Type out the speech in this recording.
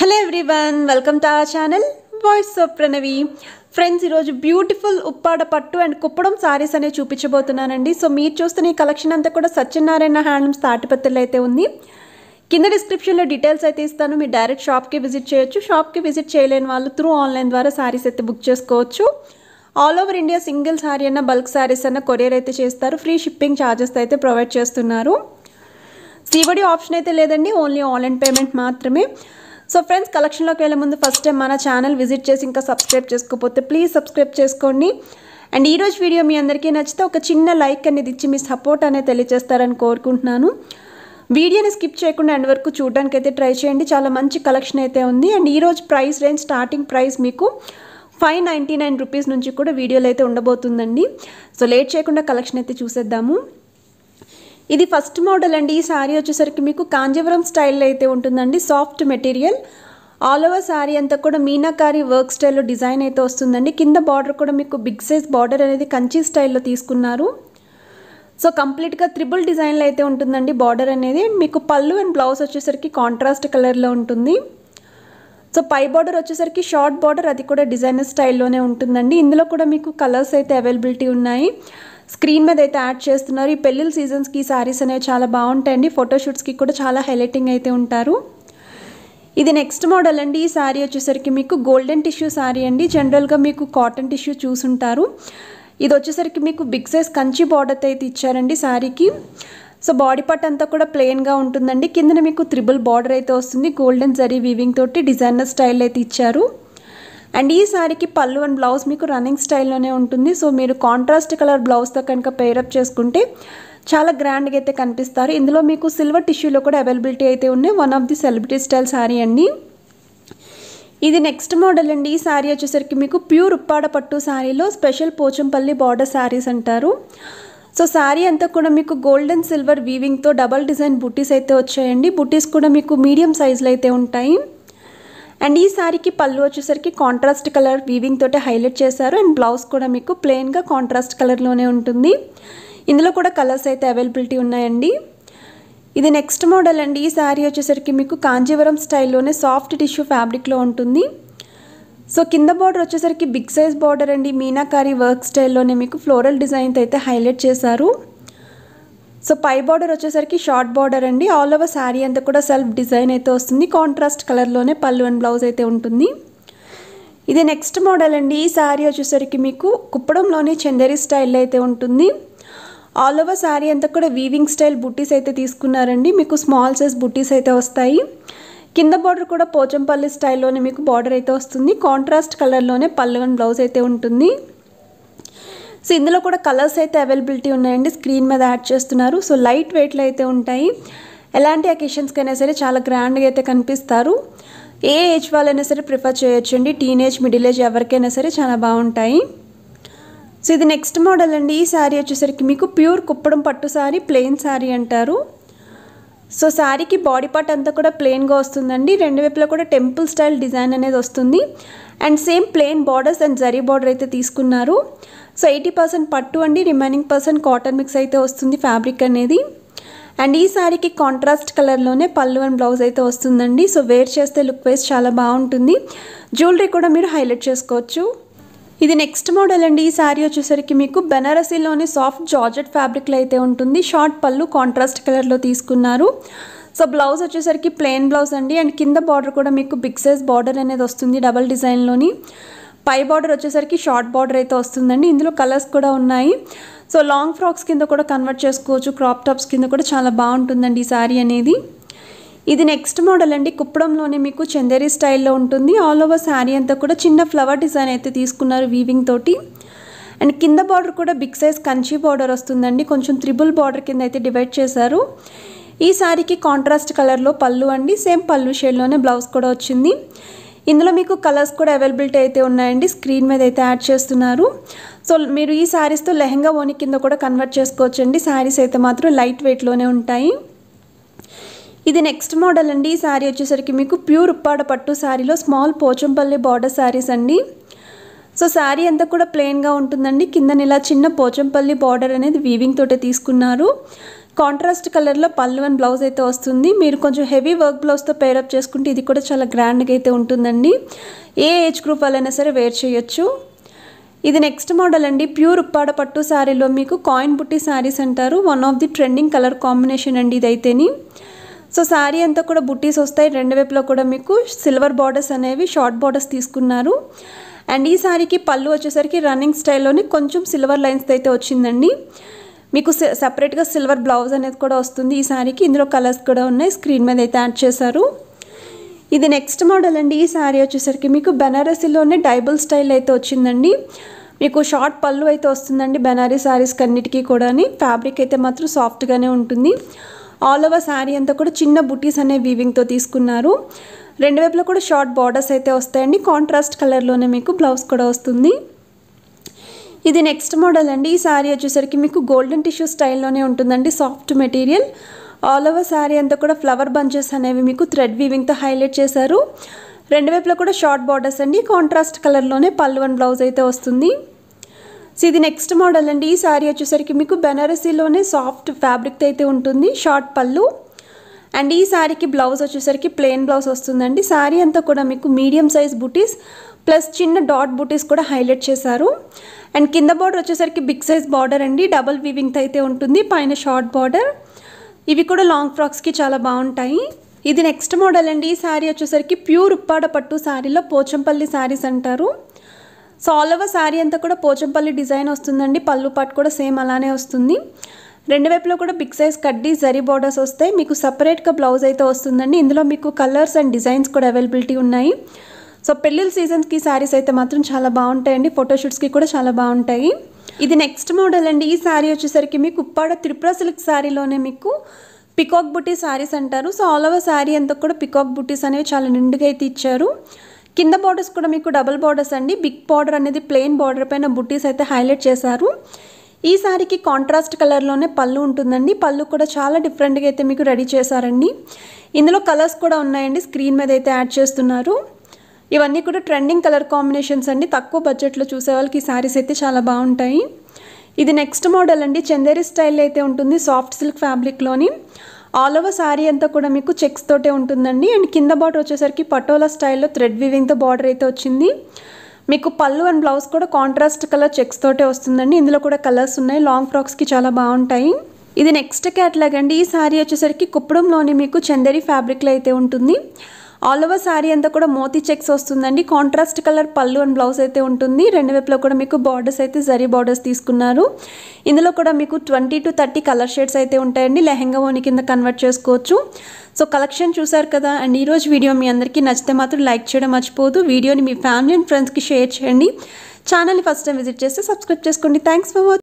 hello everyone welcome to our channel voice of Pranavi friends ఈరోజు beautiful Uppada pattu and Kuppadam saris అనేవి చూపించబోతున్నానండి so మీరు చూస్తున్న ఈ కలెక్షన్ అంతా కూడా సత్యనారాయణ హ్యాండ్లూమ్స్ తాటిపత్రులు అయితే ఉంది కింద డిస్క్రిప్షన్లో డీటెయిల్స్ అయితే ఇస్తాను మీరు డైరెక్ట్ షాప్కి విజిట్ చేయొచ్చు షాప్కి విజిట్ చేయలేని వాళ్ళు త్రూ ఆన్లైన్ ద్వారా సారీస్ అయితే బుక్ చేసుకోవచ్చు all over India single sari అన్న బల్క్ సారీస్ అన్న కొరియర్ అయితే చేస్తారు ఫ్రీ షిప్పింగ్ ఛార్జెస్ అయితే ప్రొవైడ్ చేస్తున్నారు సీవడి ఆప్షన్ అయితే లేదండి ఓన్లీ ఆన్లైన్ పేమెంట్ మాత్రమే సో ఫ్రెండ్స్ కలెక్షన్లోకి వెళ్ళే ముందు ఫస్ట్ టైం మన ఛానల్ విజిట్ చేసి ఇంకా సబ్స్క్రైబ్ చేసుకోకపోతే ప్లీజ్ సబ్స్క్రైబ్ చేసుకోండి అండ్ ఈరోజు వీడియో మీ అందరికీ నచ్చితే ఒక చిన్న లైక్ అనేది ఇచ్చి మీ సపోర్ట్ అనేది తెలియజేస్తారని కోరుకుంటున్నాను వీడియోని స్కిప్ చేయకుండా అండ్ వరకు చూడడానికి అయితే ట్రై చేయండి చాలా మంచి కలెక్షన్ అయితే ఉంది అండ్ ఈరోజు ప్రైస్ రేంజ్ స్టార్టింగ్ ప్రైస్ మీకు ఫైవ్ నైంటీ నైన్ రూపీస్ నుంచి కూడా వీడియోలు అయితే ఉండబోతుందండి సో లేట్ చేయకుండా కలెక్షన్ అయితే చూసేద్దాము ఇది ఫస్ట్ మోడల్ అండి ఈ శారీ వచ్చేసరికి మీకు కాంజీవరం స్టైల్లో అయితే ఉంటుందండి soft material all over sari అంతా కూడా మీనాకారి వర్క్ స్టైల్లో డిజైన్ అయితే వస్తుందండి కింద బార్డర్ కూడా మీకు బిగ్ సైజ్ బార్డర్ అనేది కంచి స్టైల్లో తీసుకున్నారు సో కంప్లీట్గా త్రిబుల్ డిజైన్లో అయితే ఉంటుందండి బార్డర్ అనేది మీకు పళ్ళు అండ్ బ్లౌజ్ వచ్చేసరికి కాంట్రాస్ట్ కలర్లో ఉంటుంది సో పై బార్డర్ వచ్చేసరికి షార్ట్ బార్డర్ అది కూడా డిజైనర్ స్టైల్లోనే ఉంటుందండి ఇందులో కూడా మీకు కలర్స్ అయితే అవైలబిలిటీ ఉన్నాయి స్క్రీన్ మీద అయితే యాడ్ చేస్తున్నారు ఈ పెళ్ళిళ్ళ సీజన్స్కి ఈ శారీస్ అనేవి చాలా బాగుంటాయండి ఫోటోషూట్స్కి కూడా చాలా హైలైటింగ్ అయితే ఉంటారు ఇది నెక్స్ట్ మోడల్ అండి ఈ శారీ వచ్చేసరికి మీకు గోల్డెన్ టిష్యూ శారీ అండి జనరల్గా మీకు కాటన్ టిష్యూ చూసుంటారు ఇది వచ్చేసరికి మీకు బిగ్ సైజ్ కంచి బార్డర్ అయితే ఇచ్చారండి శారీకి సో బాడీ పార్ట్ అంతా కూడా ప్లెయిన్గా ఉంటుందండి కిందన మీకు త్రిబుల్ బార్డర్ అయితే వస్తుంది గోల్డెన్ జరీ వీవింగ్ తోటి డిజైనర్ స్టైల్ అయితే ఇచ్చారు అండ్ ఈ శారీకి పళ్ళు అండ్ బ్లౌజ్ మీకు రన్నింగ్ స్టైల్లోనే ఉంటుంది సో మీరు కాంట్రాస్ట్ కలర్ బ్లౌజ్తో కనుక పేరప్ చేసుకుంటే చాలా గ్రాండ్గా అయితే కనిపిస్తారు ఇందులో మీకు సిల్వర్ టిష్యూలో కూడా అవైలబిలిటీ అయితే ఉన్నాయి one of the celebrity style sari అండి ఇది నెక్స్ట్ మోడల్ అండి ఈ శారీ వచ్చేసరికి మీకు ప్యూర్ ఉప్పాడ పట్టు శారీలో స్పెషల్ పోచంపల్లి బార్డర్ శారీస్ అంటారు సో శారీ అంతా కూడా మీకు గోల్డ్ అండ్ సిల్వర్ వీవింగ్తో డబల్ డిజైన్ బుట్టీస్ అయితే వచ్చాయండి బుట్టీస్ కూడా మీకు మీడియం సైజులో అయితే ఉంటాయి అండ్ ఈ శారీకి పళ్ళు వచ్చేసరికి కాంట్రాస్ట్ కలర్ వీవింగ్ తోటి హైలైట్ చేశారు అండ్ బ్లౌజ్ కూడా మీకు ప్లెయిన్గా కాంట్రాస్ట్ కలర్లోనే ఉంటుంది ఇందులో కూడా కలర్స్ అయితే అవైలబిలిటీ ఉన్నాయండి ఇది నెక్స్ట్ మోడల్ అండి ఈ శారీ వచ్చేసరికి మీకు కాంజీవరం స్టైల్లోనే సాఫ్ట్ టిష్యూ ఫ్యాబ్రిక్లో ఉంటుంది సో కింద బార్డర్ వచ్చేసరికి బిగ్ సైజ్ బార్డర్ అండి మీనాకారి వర్క్ స్టైల్లోనే మీకు ఫ్లోరల్ డిజైన్తో అయితే హైలైట్ చేశారు సో పై బార్డర్ వచ్చేసరికి షార్ట్ బార్డర్ అండి ఆల్ ఓవర్ శారీ అంతా కూడా సెల్ఫ్ డిజైన్ అయితే వస్తుంది కాంట్రాస్ట్ కలర్లోనే పళ్ళు అండ్ బ్లౌజ్ అయితే ఉంటుంది ఇది నెక్స్ట్ మోడల్ అండి ఈ శారీ వచ్చేసరికి మీకు కుప్పడంలోనే చందేరి స్టైల్ అయితే ఉంటుంది ఆల్ ఓవర్ శారీ అంతా కూడా వీవింగ్ స్టైల్ బుట్టీస్ అయితే తీసుకున్నారండి మీకు స్మాల్ సైజ్ బుట్టీస్ అయితే వస్తాయి కింద బార్డర్ కూడా పోచంపల్లి స్టైల్లోనే మీకు బార్డర్ అయితే వస్తుంది కాంట్రాస్ట్ కలర్లోనే పళ్ళు బ్లౌజ్ అయితే ఉంటుంది సో ఇందులో కూడా కలర్స్ అయితే అవైలబిలిటీ ఉన్నాయండి స్క్రీన్ మీద యాడ్ చేస్తున్నారు సో లైట్ వెయిట్లు అయితే ఉంటాయి ఎలాంటి అకేషన్స్కైనా సరే చాలా గ్రాండ్గా అయితే కనిపిస్తారు ఏ ఏజ్ వాళ్ళైనా సరే ప్రిఫర్ చేయొచ్చండి టీనేజ్ మిడిల్ ఏజ్ ఎవరికైనా సరే చాలా బాగుంటాయి సో ఇది నెక్స్ట్ మోడల్ అండి ఈ శారీ వచ్చేసరికి మీకు ప్యూర్ కుప్పడం పట్టు శారీ ప్లెయిన్ శారీ అంటారు సో శారీకి బాడీ పార్ట్ అంతా కూడా ప్లెయిన్గా వస్తుందండి రెండు వైపులా కూడా టెంపుల్ స్టైల్ డిజైన్ అనేది వస్తుంది and same plain borders and zari border అయితే తీసుకున్నారు సో ఎయిటీ పర్సెంట్ పట్టు అండి రిమైనింగ్ పర్సెంట్ కాటన్ మిక్స్ అయితే వస్తుంది ఫ్యాబ్రిక్ అనేది అండ్ ఈ శారీకి కాంట్రాస్ట్ కలర్లోనే పళ్ళు అండ్ బ్లౌజ్ అయితే వస్తుందండి సో వేర్ చేస్తే లుక్ వైజ్ చాలా బాగుంటుంది జ్యువెలరీ కూడా మీరు హైలైట్ చేసుకోవచ్చు ఇది నెక్స్ట్ మోడల్ అండి ఈ శారీ వచ్చేసరికి మీకు బెనారసీలోని సాఫ్ట్ జార్జెట్ ఫ్యాబ్రిక్లో అయితే ఉంటుంది షార్ట్ పళ్ళు కాంట్రాస్ట్ కలర్లో తీసుకున్నారు సో బ్లౌజ్ వచ్చేసరికి ప్లెయిన్ బ్లౌజ్ అండి అండ్ కింద బార్డర్ కూడా మీకు బిగ్ సైజ్ బార్డర్ అనేది వస్తుంది డబల్ డిజైన్లోని పై బార్డర్ వచ్చేసరికి షార్ట్ బార్డర్ అయితే వస్తుందండి ఇందులో కలర్స్ కూడా ఉన్నాయి సో లాంగ్ ఫ్రాక్స్ కింద కూడా కన్వర్ట్ చేసుకోవచ్చు క్రాప్ టాప్స్ కింద కూడా చాలా బాగుంటుందండి ఈ శారీ అనేది ఇది నెక్స్ట్ మోడల్ అండి కుప్పడంలోనే మీకు చందేరి స్టైల్లో ఉంటుంది ఆల్ ఓవర్ శారీ అంతా కూడా చిన్న ఫ్లవర్ డిజైన్ అయితే తీసుకున్నారు వీవింగ్ తోటి అండ్ కింద బార్డర్ కూడా బిగ్ సైజ్ కంచి బార్డర్ వస్తుందండి కొంచెం త్రిబుల్ బార్డర్ కింద అయితే డివైడ్ చేశారు ఈ శారీకి కాంట్రాస్ట్ కలర్లో పళ్ళు అండి సేమ్ పళ్ళు షేడ్లోనే బ్లౌజ్ కూడా వచ్చింది ఇందులో మీకు కలర్స్ కూడా అవైలబిలిటీ అయితే ఉన్నాయండి స్క్రీన్ మీద అయితే యాడ్ చేస్తున్నారు సో మీరు ఈ శారీస్తో లెహంగా ఓని కింద కూడా కన్వర్ట్ చేసుకోవచ్చండి శారీస్ అయితే మాత్రం లైట్ వెయిట్లోనే ఉంటాయి ఇది నెక్స్ట్ మోడల్ అండి ఈ శారీ వచ్చేసరికి మీకు ప్యూర్ ఉప్పాడ పట్టు శారీలో స్మాల్ పోచంపల్లి బార్డర్ శారీస్ అండి సో శారీ అంతా కూడా ప్లెయిన్గా ఉంటుందండి కిందన ఇలా చిన్న పోచంపల్లి బార్డర్ అనేది వీవింగ్ తోటి తీసుకున్నారు కాంట్రాస్ట్ కలర్లో పళ్ళు వన్ బ్లౌజ్ అయితే వస్తుంది మీరు కొంచెం హెవీ వర్క్ బ్లౌజ్తో పేరప్ చేసుకుంటే ఇది కూడా చాలా గ్రాండ్గా అయితే ఉంటుందండి ఏ ఏజ్ గ్రూప్ వాళ్ళైనా సరే వేర్ చేయొచ్చు ఇది నెక్స్ట్ మోడల్ అండి ప్యూర్ ఉప్పాడ పట్టు శారీలో మీకు కాయిన్ బుట్టి శారీస్ అంటారు one of the trending colour combination అండి ఇదైతేనే సో శారీ అంతా కూడా బుట్టీస్ వస్తాయి రెండు వైపులో కూడా మీకు సిల్వర్ బార్డర్స్ అనేవి షార్ట్ బార్డర్స్ తీసుకున్నారు అండ్ ఈ శారీకి పళ్ళు వచ్చేసరికి రన్నింగ్ స్టైల్లోని కొంచెం సిల్వర్ లైన్స్ అయితే వచ్చిందండి మీకు సెపరేట్గా సిల్వర్ బ్లౌజ్ అనేది కూడా వస్తుంది ఈ శారీకి ఇందులో కలర్స్ కూడా ఉన్నాయి స్క్రీన్ మీద అయితే యాడ్ చేశారు ఇది నెక్స్ట్ మోడల్ అండి ఈ శారీ వచ్చేసరికి మీకు బెనారసీలోనే డైబుల్ స్టైల్ అయితే వచ్చిందండి మీకు షార్ట్ పళ్ళు అయితే వస్తుందండి బెనారీ శారీస్కి అన్నిటికీ కూడా ఫ్యాబ్రిక్ అయితే మాత్రం సాఫ్ట్గానే ఉంటుంది ఆల్ ఓవర్ శారీ అంతా కూడా చిన్న బుటీస్ అనే వీవింగ్తో తీసుకున్నారు రెండు వైపులో కూడా షార్ట్ బార్డర్స్ అయితే వస్తాయండి కాంట్రాస్ట్ కలర్లోనే మీకు బ్లౌజ్ కూడా వస్తుంది ఇది నెక్స్ట్ మోడల్ అండి ఈ శారీ వచ్చేసరికి మీకు గోల్డెన్ టిష్యూ స్టైల్లోనే ఉంటుందండి soft material all over sari అంతా కూడా ఫ్లవర్ బంచెస్ అనేవి మీకు థ్రెడ్ వీవింగ్తో హైలైట్ చేశారు రెండు వైపులో కూడా షార్ట్ బార్డర్స్ అండి కాంట్రాస్ట్ కలర్లోనే పల్లువన్ బ్లౌజ్ అయితే వస్తుంది సో ఇది నెక్స్ట్ మోడల్ అండి ఈ శారీ వచ్చేసరికి మీకు బెనారసీలోనే సాఫ్ట్ ఫ్యాబ్రిక్తో అయితే ఉంటుంది షార్ట్ పళ్ళు అండ్ ఈ శారీకి బ్లౌజ్ వచ్చేసరికి ప్లెయిన్ బ్లౌజ్ వస్తుందండి శారీ అంతా కూడా మీకు మీడియం సైజ్ బుటీస్ ప్లస్ చిన్న డాట్ బుటీస్ కూడా హైలైట్ చేశారు అండ్ కింద బార్డర్ వచ్చేసరికి బిగ్ సైజ్ బార్డర్ అండి డబల్ వీవింగ్తో అయితే ఉంటుంది పైన షార్ట్ బార్డర్ ఇవి కూడా లాంగ్ ఫ్రాక్స్కి చాలా బాగుంటాయి ఇది నెక్స్ట్ మోడల్ అండి ఈ శారీ వచ్చేసరికి ప్యూర్ ఉప్పాడ పట్టు శారీలో పోచంపల్లి శారీస్ అంటారు సో ఆల్ ఓవర్ శారీ అంతా కూడా పోచంపల్లి డిజైన్ వస్తుందండి పళ్ళు పాటు కూడా సేమ్ అలానే వస్తుంది రెండు వైపులో కూడా బిగ్ సైజ్ కడ్డీ జరీ బార్డర్స్ వస్తాయి మీకు సపరేట్గా బ్లౌజ్ అయితే వస్తుందండి ఇందులో మీకు కలర్స్ అండ్ డిజైన్స్ కూడా అవైలబిలిటీ ఉన్నాయి సో పెళ్ళిళ్ళ సీజన్స్కి శారీస్ అయితే మాత్రం చాలా బాగుంటాయండి ఫోటోషూట్స్కి కూడా చాలా బాగుంటాయి ఇది నెక్స్ట్ మోడల్ అండి ఈ శారీ వచ్చేసరికి మీకు ఉప్పాడ త్రిపుర సిల్క్ శారీలోనే మీకు పికాక్ బుటీ శారీస్ అంటారు సో ఆల్ ఓవర్ శారీ అంతా కూడా పికాక్ బుటీస్ అనేవి చాలా నిండుగా అయితే ఇచ్చారు కింద బార్డర్స్ కూడా మీకు డబుల్ బార్డర్స్ అండి బిగ్ బార్డర్ అనేది ప్లెయిన్ బార్డర్ పైన బుట్టీస్ అయితే హైలైట్ చేశారు ఈ సారీకి కాంట్రాస్ట్ కలర్లోనే పళ్ళు ఉంటుందండి పళ్ళు కూడా చాలా డిఫరెంట్గా అయితే మీకు రెడీ చేశారండి ఇందులో కలర్స్ కూడా ఉన్నాయండి స్క్రీన్ మీద అయితే యాడ్ చేస్తున్నారు ఇవన్నీ కూడా ట్రెండింగ్ కలర్ కాంబినేషన్స్ అండి తక్కువ బడ్జెట్లో చూసే వాళ్ళకి ఈ శారీస్ అయితే చాలా బాగుంటాయి ఇది నెక్స్ట్ మోడల్ అండి చందేరి స్టైల్ అయితే ఉంటుంది సాఫ్ట్ సిల్క్ ఫ్యాబ్రిక్లోని ఆల్ ఓవర్ శారీ అంతా కూడా మీకు చెక్స్ తోటే ఉంటుందండి అండ్ కింద బార్డర్ వచ్చేసరికి పటోలా స్టైల్లో థ్రెడ్ వివింగ్తో బార్డర్ అయితే వచ్చింది మీకు పళ్ళు అండ్ బ్లౌజ్ కూడా కాంట్రాస్ట్ కలర్ చెక్స్ తోటే వస్తుందండి ఇందులో కూడా కలర్స్ ఉన్నాయి లాంగ్ ఫ్రాక్స్కి చాలా బాగుంటాయి ఇది నెక్స్ట్ క్యాట్లాగ్ అండి ఈ శారీ వచ్చేసరికి కుప్పడంలోని మీకు చందరి ఫ్యాబ్రిక్లో అయితే ఉంటుంది ఆల్ ఓవర్ శారీ అంతా కూడా మోతీ చెక్స్ వస్తుందండి కాంట్రాస్ట్ కలర్ పళ్ళు అండ్ బ్లౌజ్ అయితే ఉంటుంది రెండు వైపులో కూడా మీకు బార్డర్స్ అయితే జరీ బార్డర్స్ తీసుకున్నారు ఇందులో కూడా మీకు twenty two thirty colour shades అయితే ఉంటాయండి లెహెంగా ఓని కింద కన్వర్ట్ చేసుకోవచ్చు సో కలెక్షన్ చూసారు కదా అండ్ ఈరోజు వీడియో మీ అందరికీ నచ్చితే మాత్రం లైక్ చేయడం మర్చిపోదు వీడియోని మీ ఫ్యామిలీ అండ్ ఫ్రెండ్స్కి షేర్ చేయండి ఛానల్ని ఫస్ట్ టైం విజిట్ చేస్తే సబ్స్క్రైబ్ చేసుకోండి థ్యాంక్స్ ఫర్ వాచింగ్